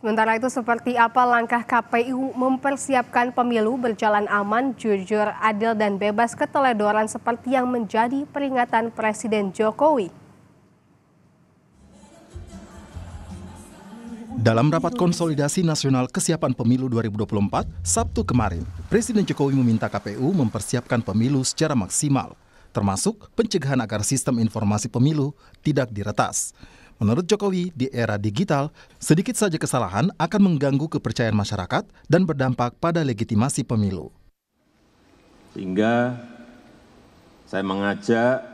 Sementara itu seperti apa langkah KPU mempersiapkan pemilu berjalan aman, jujur, adil, dan bebas keteledoran seperti yang menjadi peringatan Presiden Jokowi? Dalam rapat konsolidasi nasional kesiapan pemilu 2024, Sabtu kemarin, Presiden Jokowi meminta KPU mempersiapkan pemilu secara maksimal, termasuk pencegahan agar sistem informasi pemilu tidak diretas. Menurut Jokowi, di era digital, sedikit saja kesalahan akan mengganggu kepercayaan masyarakat dan berdampak pada legitimasi pemilu. Sehingga saya mengajak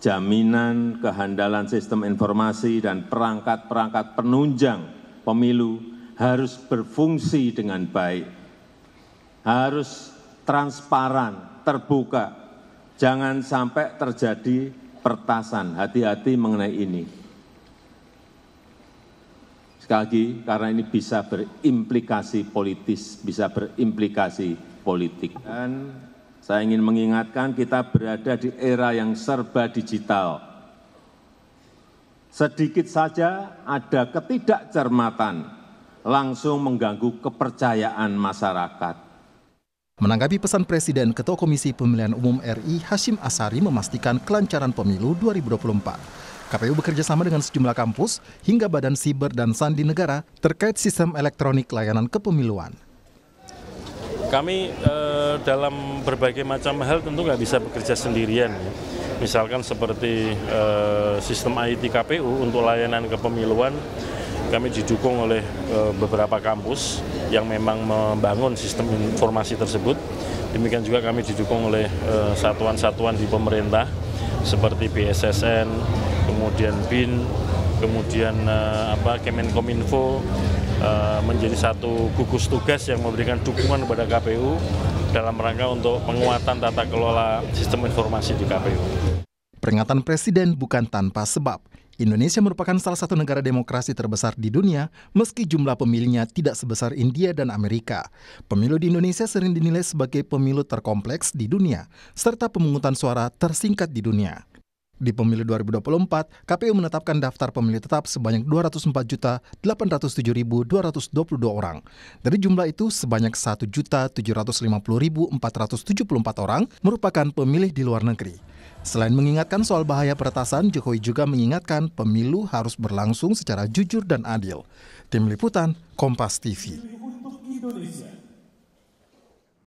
jaminan kehandalan sistem informasi dan perangkat-perangkat penunjang pemilu harus berfungsi dengan baik, harus transparan, terbuka, jangan sampai terjadi pertasan. Hati-hati mengenai ini. Sekali lagi, karena ini bisa berimplikasi politis, bisa berimplikasi politik. Dan saya ingin mengingatkan kita berada di era yang serba digital. Sedikit saja ada ketidakcermatan langsung mengganggu kepercayaan masyarakat. Menanggapi pesan Presiden, Ketua Komisi Pemilihan Umum RI Hashim Asari memastikan kelancaran pemilu 2024. KPU bekerja sama dengan sejumlah kampus hingga Badan Siber dan Sandi Negara terkait sistem elektronik layanan kepemiluan. Kami eh, dalam berbagai macam hal tentu nggak bisa bekerja sendirian. Ya. Misalkan seperti eh, sistem IT KPU untuk layanan kepemiluan kami didukung oleh eh, beberapa kampus yang memang membangun sistem informasi tersebut. Demikian juga kami didukung oleh eh, satuan-satuan di pemerintah seperti BSSN, kemudian BIN, kemudian eh, apa Kemenkominfo menjadi satu gugus tugas yang memberikan dukungan kepada KPU dalam rangka untuk penguatan tata kelola sistem informasi di KPU. Peringatan Presiden bukan tanpa sebab. Indonesia merupakan salah satu negara demokrasi terbesar di dunia, meski jumlah pemilihnya tidak sebesar India dan Amerika. Pemilu di Indonesia sering dinilai sebagai pemilu terkompleks di dunia, serta pemungutan suara tersingkat di dunia. Di pemilu 2024, KPU menetapkan daftar pemilih tetap sebanyak 204.807.222 orang. Dari jumlah itu, sebanyak 1.750.474 orang merupakan pemilih di luar negeri. Selain mengingatkan soal bahaya peretasan, Jokowi juga mengingatkan pemilu harus berlangsung secara jujur dan adil. Tim Liputan, Kompas TV. Indonesia.